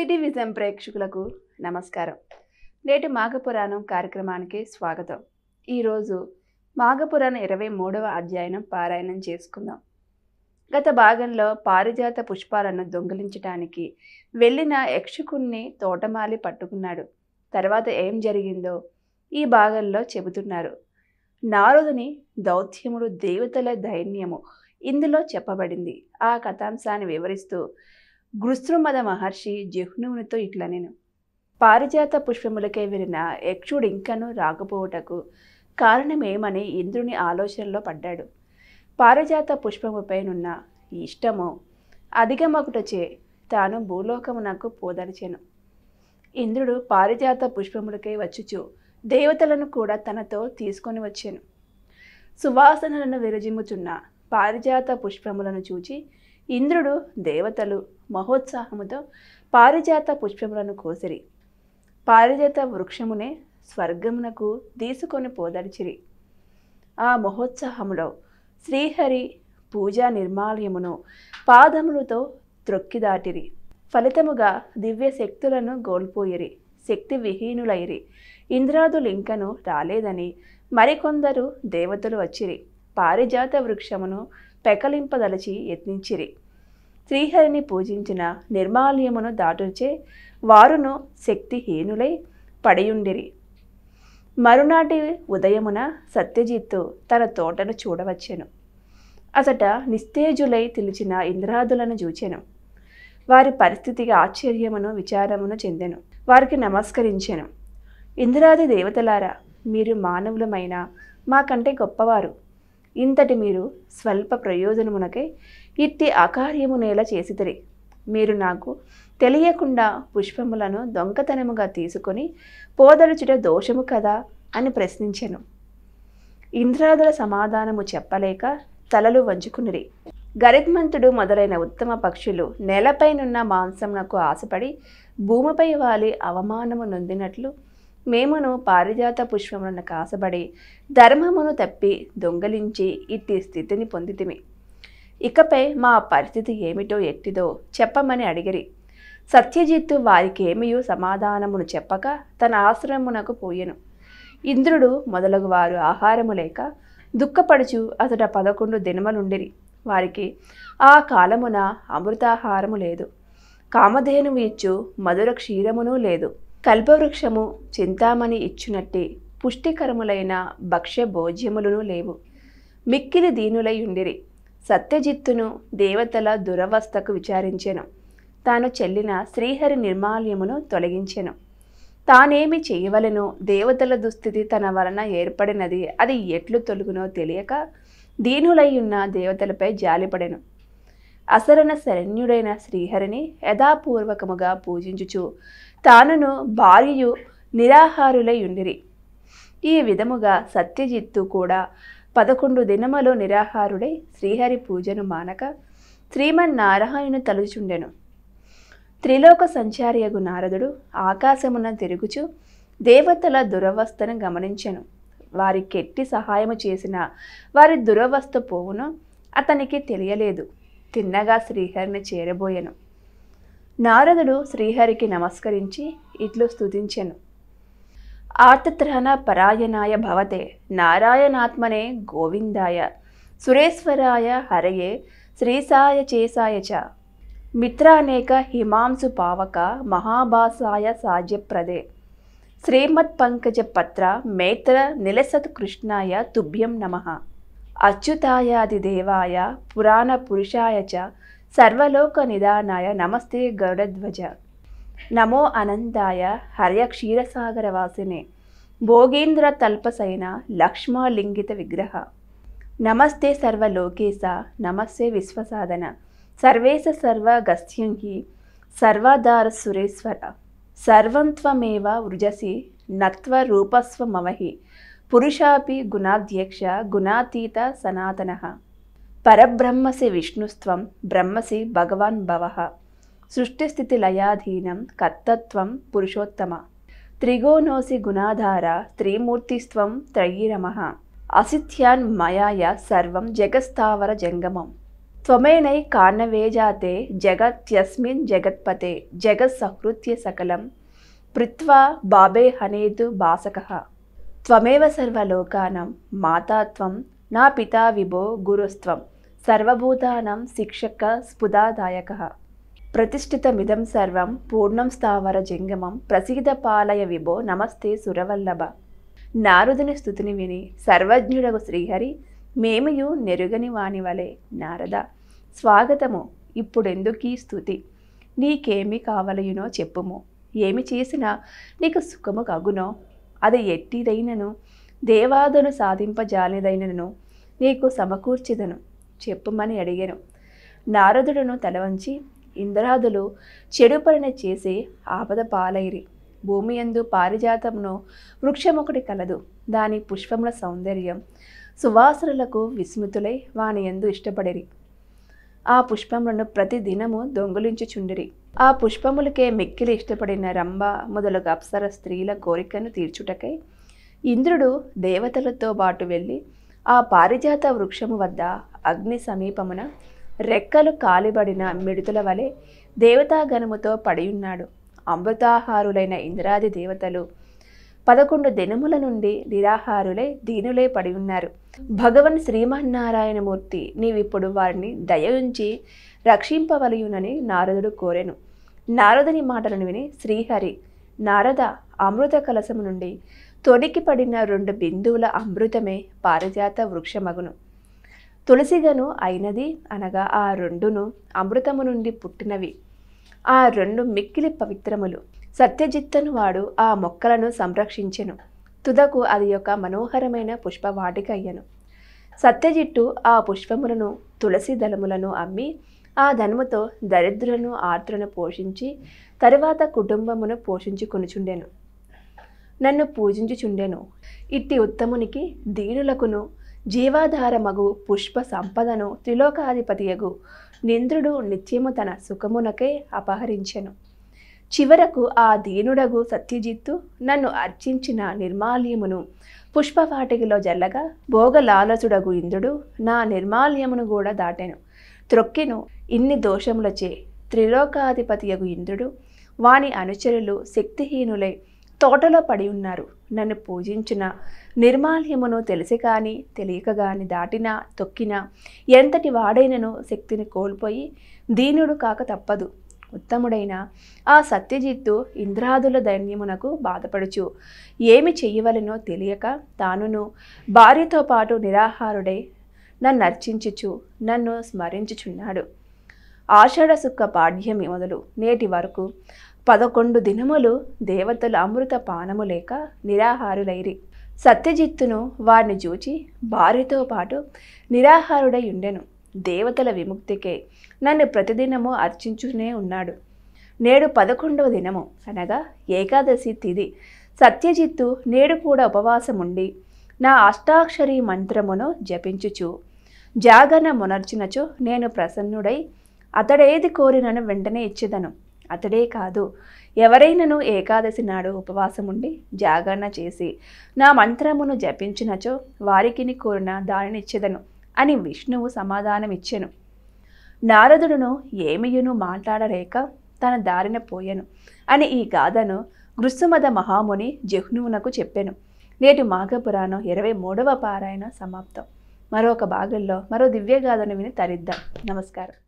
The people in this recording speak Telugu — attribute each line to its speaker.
Speaker 1: సిటీ విజన్ ప్రేక్షకులకు నమస్కారం నేటి మాఘపురాణం కార్యక్రమానికి స్వాగతం ఈరోజు మాఘపురాణం ఇరవై మూడవ అధ్యాయనం పారాయణం చేసుకుందాం గత భాగంలో పారిజాత పుష్పాలను దొంగిలించటానికి వెళ్ళిన యక్షకుణ్ణి తోటమాలి పట్టుకున్నాడు తర్వాత ఏం జరిగిందో ఈ భాగంలో చెబుతున్నారు నారదుని దౌత్యముడు దేవతల దైన్యము ఇందులో చెప్పబడింది ఆ కథాంశాన్ని వివరిస్తూ గృశ్రుమద మహర్షి జిహ్నువునితో ఇట్లా నేను పారిజాత పుష్పములకే విరిన యక్షుడు ఇంకను రాకపోవుటకు కారణమేమని ఇంద్రుని ఆలోచనలో పడ్డాడు పారిజాత పుష్పముపైనున్న ఇష్టము అధిగమకుటచే తాను భూలోకమునకు పోదరిచెను ఇంద్రుడు పారిజాత పుష్పములకై వచ్చుచు దేవతలను కూడా తనతో తీసుకొని వచ్చాను సువాసనలను విరజిమ్ముచున్న పారిజాత పుష్పములను చూచి ఇంద్రుడు దేవతలు మహోత్సాహముతో పారిజాత పుష్పములను కోసిరి పారిజాత వృక్షమునే స్వర్గమునకు తీసుకొని పోదడిచిరి ఆ మహోత్సాహములో శ్రీహరి పూజా నిర్మాలయమును పాదములతో త్రొక్కి దాటిరి ఫలితముగా దివ్య శక్తులను గోల్పోయిరి శక్తి విహీనులైరి ఇంద్రాదు లింకను రాలేదని మరికొందరు దేవతలు వచ్చిరి పారిజాత వృక్షమును పెకలింపదలచి యత్నించిరి శ్రీహరిని పూజించిన నిర్మాల్యమును దాటుచే వారును శక్తిహీనులై పడియుండిరి మరునాటి ఉదయమున సత్యజిత్తు తన తోటను చూడవచ్చెను అతట నిస్తేజులై తిలిచిన ఇంద్రాదులను చూచెను వారి పరిస్థితికి ఆశ్చర్యమును విచారమును చెందెను వారికి నమస్కరించెను ఇంద్రాది దేవతలారా మీరు మానవులమైన మాకంటే గొప్పవారు ఇంతటి మీరు స్వల్ప ప్రయోజనమునకై ఇట్టి అకార్యము నేల చేసిదిరి మీరు నాకు తెలియకుండా పుష్పములను దొంగతనముగా తీసుకొని పోదలుచుట దోషము కదా అని ప్రశ్నించెను ఇంద్రాదుల సమాధానము చెప్పలేక తలలు వంచుకునిరి గరిగ్మంతుడు మొదలైన ఉత్తమ పక్షులు నేలపైనున్న నాకు ఆశపడి భూమిపై వాలి అవమానము నొందినట్లు మేమును పారిజాత పుష్పములను కాసబడి ధర్మమును తప్పి దొంగలించి ఇట్టి స్థితిని పొందితిమి ఇకపై మా పరిస్థితి ఏమిటో ఎట్టిదో చెప్పమని అడిగిరి సత్యజిత్తు వారికేమియు సమాధానమును చెప్పక తన ఆశ్రమమునకు పోయెను ఇంద్రుడు మొదలగు వారు ఆహారము లేక దుఃఖపడుచు అతడ పదకొండు దినములుండిరి వారికి ఆ కాలమున అమృతాహారము లేదు కామధేనువు ఇచ్చు మధుర క్షీరమునూ లేదు కల్పవృక్షము చింతామణి ఇచ్చునట్టి పుష్టికరములైన భక్ష్య భోజ్యములను లేవు మిక్కిలి దీనులై ఉండిరి సత్యజిత్తును దేవతల దురవస్థకు విచారించెను తాను చెల్లిన శ్రీహరి నిర్మాల్యమును తొలగించెను తానేమి చేయవలెనో దేవతల దుస్థితి తన వలన ఏర్పడినది అది ఎట్లు తొలుగునో తెలియక దీనులై ఉన్న దేవతలపై జాలిపడెను అసరణ శరణ్యుడైన శ్రీహరిని యథాపూర్వకముగా పూజించుచు తానును భార్యయు నిరాహారులయుండిరి ఈ విధముగా సత్యజిత్తు కూడా పదకొండు దినములు నిరాహారుడై శ్రీహరి పూజను మానక శ్రీమన్నారాయణు తలుచుండెను త్రిలోక సంచార్యగు నారదుడు ఆకాశమున తిరుగుచు దేవతల దురవస్థను గమనించెను వారి కెట్టి సహాయము చేసిన వారి దురవస్థ పోవును అతనికి తెలియలేదు తిన్నగా శ్రీహరిని చేరబోయెను నారదుడు శ్రీహరికి నమస్కరించి ఇట్లు స్థుతించెను ఆర్తత్రహణ పరాయణాయ భవతే నారాయణాత్మనే గోవిందాయ సురేశ్వరాయ హరయే శ్రీసాయ చేసాయ చ మిత్రానేక హిమాంసు పావక మహాభాసాయ సాజ్యప్రదే శ్రీమత్ పంకజ పత్ర మేత్ర నిలసత్ కృష్ణాయ తుభ్యం నమ అచ్యుతాయాది దేవాయ పురాణ పురుషాయ చ సర్వలోక నిదానాయ నమస్తే గరుడధ్వజ నమో అనంతాయ హర్య క్షీరసాగర వాసినే భోగేంద్ర తల్పసైన లక్ష్మాలింగిత విగ్రహ నమస్తే సర్వలోకేశ నమస్తే విశ్వసాధన సర్వేశ సర్వ గస్యంకి సర్వాధార సురేశ్వర సర్వంత్వమేవ వృజసి నత్వ రూపస్వమవహి పురుషాపి గుణాధ్యక్ష గుణాతీత సనాతన పరబ్రహ్మసి విష్ణుస్త్వం బ్రహ్మసి భగవాన్ భవ సృష్టిస్థితి లయాధీనం కర్తత్వం పురుషోత్తమ త్రిగోనోసి గుణాధార త్రిమూర్తిస్వం త్రయీరమ అసిథ్యాన్ మయాయ సర్వం జగస్థావర జంగమం త్వమేనై కారణవేజాతే జగత్యస్మిన్ జగత్పతే జగత్సహృత్య సకలం పృత్వా బాబే హనేదు బాసక త్వమేవ సర్వలోకానం మాతాత్వం నా పితా విభో గురుస్వం సర్వభూతానం శిక్షక స్ఫుదాదాయక ప్రతిష్ఠితమిదం సర్వం పూర్ణం స్థావర జంగమం ప్రసీద పాలయ విభో నమస్తే సురవల్లభ నారదుని స్థుతిని విని సర్వజ్ఞుడవు శ్రీహరి మేమియు నెరుగని వలె నారద స్వాగతము ఇప్పుడెందుకీ స్థుతి నీకేమి కావలయునో చెప్పుము ఏమి చేసినా నీకు సుఖము కగునో అది ఎట్టిదైనను దేవాదును సాధింపజాలిదైనను నీకు సమకూర్చిదను చెప్పుమని అడిగాను నారదుడును తలవంచి ఇంద్రాదులు చెడు పని చేసే ఆపద పాలైరి భూమి ఎందు పారిజాతమును వృక్షమొకటి కలదు దాని పుష్పముల సౌందర్యం సువాసనలకు విస్మృతులై వాని ఎందు ఇష్టపడిరి ఆ పుష్పములను ప్రతి దినము దొంగిలించుచుండిరి ఆ పుష్పములకే మిక్కిలి ఇష్టపడిన రంభ మొదలగు అప్సర స్త్రీల కోరికను తీర్చుటకై ఇంద్రుడు దేవతలతో పాటు వెళ్ళి ఆ పారిజాత వృక్షము వద్ద అగ్ని సమీపమున రెక్కలు కాలిబడిన మిడుతుల వలె దేవతాగణముతో పడియున్నాడు అమృతాహారులైన ఇంద్రాది దేవతలు పదకొండు దినముల నుండి నిరాహారులై దీనులే పడి ఉన్నారు భగవన్ శ్రీమన్నారాయణమూర్తి నీవిప్పుడు వారిని దయ ఉంచి రక్షింపవలయునని నారదుడు కోరెను నారదుని మాటలను విని శ్రీహరి నారద అమృత కలసము నుండి పడిన రెండు బిందువుల అమృతమే పారిజాత వృక్షమగును తులసిగను అయినది అనగా ఆ రెండును అమృతము నుండి పుట్టినవి ఆ రెండు మిక్కిలి పవిత్రములు సత్యజిత్తను వాడు ఆ మొక్కలను సంరక్షించెను తుదకు అది ఒక మనోహరమైన పుష్ప అయ్యను సత్యజిట్టు ఆ పుష్పములను తులసి దళములను అమ్మి ఆ ధనముతో దరిద్రులను ఆర్తులను పోషించి తరువాత కుటుంబమును పోషించుకొనుచుండెను నన్ను పూజించుచుండెను ఇట్టి ఉత్తమునికి దీనులకును జీవాధార మగు పుష్ప సంపదను త్రిలోకాధిపతియగు నింద్రుడు నిత్యము తన సుఖమునకే అపహరించెను చివరకు ఆ దీనుడగు సత్యజిత్తు నన్ను అర్చించిన నిర్మాల్యమును పుష్పవాటికలో జల్లగా భోగలాలసుడగు ఇంద్రుడు నా నిర్మాల్యమును కూడా దాటెను త్రొక్కిను ఇన్ని దోషములచే త్రిలోకాధిపతియగు ఇంద్రుడు వాని అనుచరులు శక్తిహీనులై తోటలో పడి ఉన్నారు నన్ను పూజించిన నిర్మాల్యమును తెలిసి కానీ తెలియక గాని దాటినా తొక్కినా ఎంతటి వాడైనను శక్తిని కోల్పోయి దీనుడు కాక తప్పదు ఉత్తముడైన ఆ సత్యజిత్తు ఇంద్రాదుల దైన్యమునకు బాధపడుచు ఏమి చెయ్యవలనో తెలియక తానును భార్యతో పాటు నిరాహారుడై నన్ను అర్చించుచు నన్ను స్మరించుచున్నాడు ఆషాఢ సుఖ పాఠ్యమి మొదలు నేటి వరకు పదకొండు దినములు దేవతలు అమృత పానము లేక నిరాహారులైరి సత్యజిత్తును వారిని చూచి భార్యతో పాటు నిరాహారుడై ఉండెను దేవతల విముక్తికే నన్ను ప్రతిదినము అర్చించునే ఉన్నాడు నేడు పదకొండవ దినము అనగా ఏకాదశి తిది సత్యజిత్తు నేడు కూడా ఉపవాసముండి నా అష్టాక్షరి మంత్రమును జపించుచు జాగరణ మునర్చినచు నేను ప్రసన్నుడై అతడేది కోరినను వెంటనే ఇచ్చేదను అతడే కాదు ఎవరైనను ఏకాదశి నాడు ఉపవాసం ఉండి జాగరణ చేసి నా మంత్రమును జపించినచో వారికిని కోరిన దానినిచ్చేదను అని విష్ణువు సమాధానమిచ్చెను నారదుడును ఏమియును మాట్లాడలేక తన దారిన పోయాను అని ఈ గాథను గృసుమద మహాముని జహ్నువునకు చెప్పాను నేటి మాఘపురాణం ఇరవై మూడవ పారాయణ సమాప్తం మరొక భాగంలో మరో దివ్యగాథను విని తరిద్దాం నమస్కారం